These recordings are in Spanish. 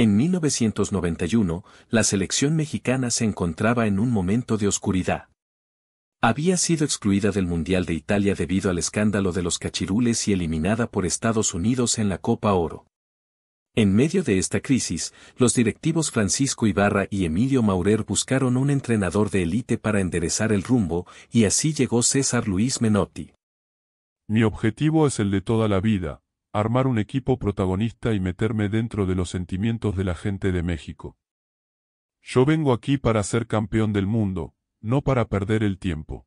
En 1991, la selección mexicana se encontraba en un momento de oscuridad. Había sido excluida del Mundial de Italia debido al escándalo de los cachirules y eliminada por Estados Unidos en la Copa Oro. En medio de esta crisis, los directivos Francisco Ibarra y Emilio Maurer buscaron un entrenador de élite para enderezar el rumbo, y así llegó César Luis Menotti. Mi objetivo es el de toda la vida, armar un equipo protagonista y meterme dentro de los sentimientos de la gente de México. Yo vengo aquí para ser campeón del mundo, no para perder el tiempo.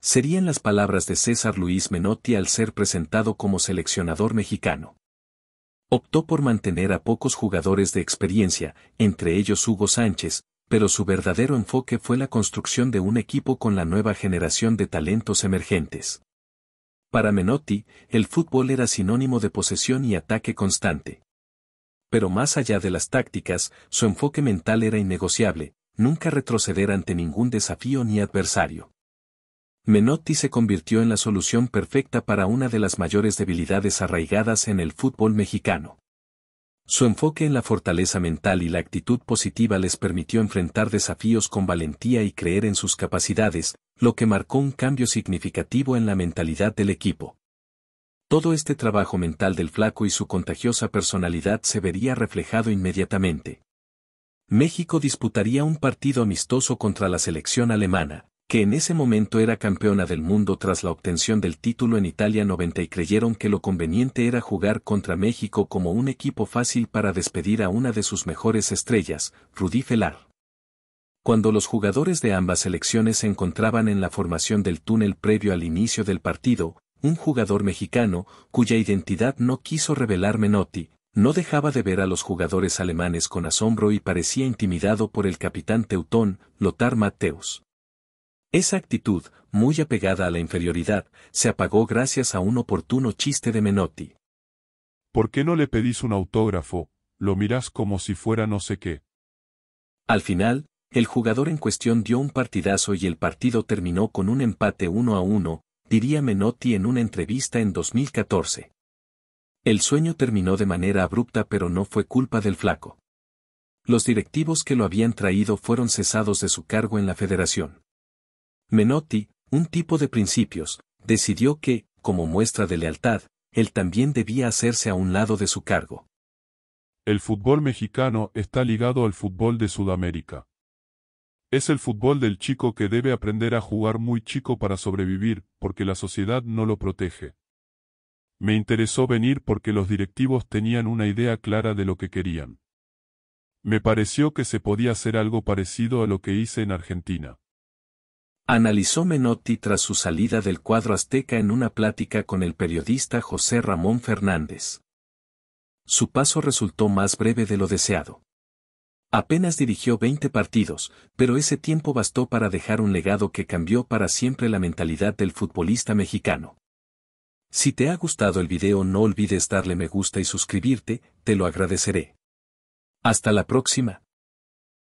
Serían las palabras de César Luis Menotti al ser presentado como seleccionador mexicano. Optó por mantener a pocos jugadores de experiencia, entre ellos Hugo Sánchez, pero su verdadero enfoque fue la construcción de un equipo con la nueva generación de talentos emergentes. Para Menotti, el fútbol era sinónimo de posesión y ataque constante. Pero más allá de las tácticas, su enfoque mental era innegociable, nunca retroceder ante ningún desafío ni adversario. Menotti se convirtió en la solución perfecta para una de las mayores debilidades arraigadas en el fútbol mexicano. Su enfoque en la fortaleza mental y la actitud positiva les permitió enfrentar desafíos con valentía y creer en sus capacidades, lo que marcó un cambio significativo en la mentalidad del equipo. Todo este trabajo mental del flaco y su contagiosa personalidad se vería reflejado inmediatamente. México disputaría un partido amistoso contra la selección alemana que en ese momento era campeona del mundo tras la obtención del título en Italia 90 y creyeron que lo conveniente era jugar contra México como un equipo fácil para despedir a una de sus mejores estrellas, Rudy Felar. Cuando los jugadores de ambas selecciones se encontraban en la formación del túnel previo al inicio del partido, un jugador mexicano, cuya identidad no quiso revelar Menotti, no dejaba de ver a los jugadores alemanes con asombro y parecía intimidado por el capitán teutón, Lothar Mateus. Esa actitud, muy apegada a la inferioridad, se apagó gracias a un oportuno chiste de Menotti. ¿Por qué no le pedís un autógrafo? Lo mirás como si fuera no sé qué. Al final, el jugador en cuestión dio un partidazo y el partido terminó con un empate uno a uno, diría Menotti en una entrevista en 2014. El sueño terminó de manera abrupta pero no fue culpa del flaco. Los directivos que lo habían traído fueron cesados de su cargo en la federación. Menotti, un tipo de principios, decidió que, como muestra de lealtad, él también debía hacerse a un lado de su cargo. El fútbol mexicano está ligado al fútbol de Sudamérica. Es el fútbol del chico que debe aprender a jugar muy chico para sobrevivir, porque la sociedad no lo protege. Me interesó venir porque los directivos tenían una idea clara de lo que querían. Me pareció que se podía hacer algo parecido a lo que hice en Argentina. Analizó Menotti tras su salida del cuadro azteca en una plática con el periodista José Ramón Fernández. Su paso resultó más breve de lo deseado. Apenas dirigió 20 partidos, pero ese tiempo bastó para dejar un legado que cambió para siempre la mentalidad del futbolista mexicano. Si te ha gustado el video no olvides darle me gusta y suscribirte, te lo agradeceré. Hasta la próxima.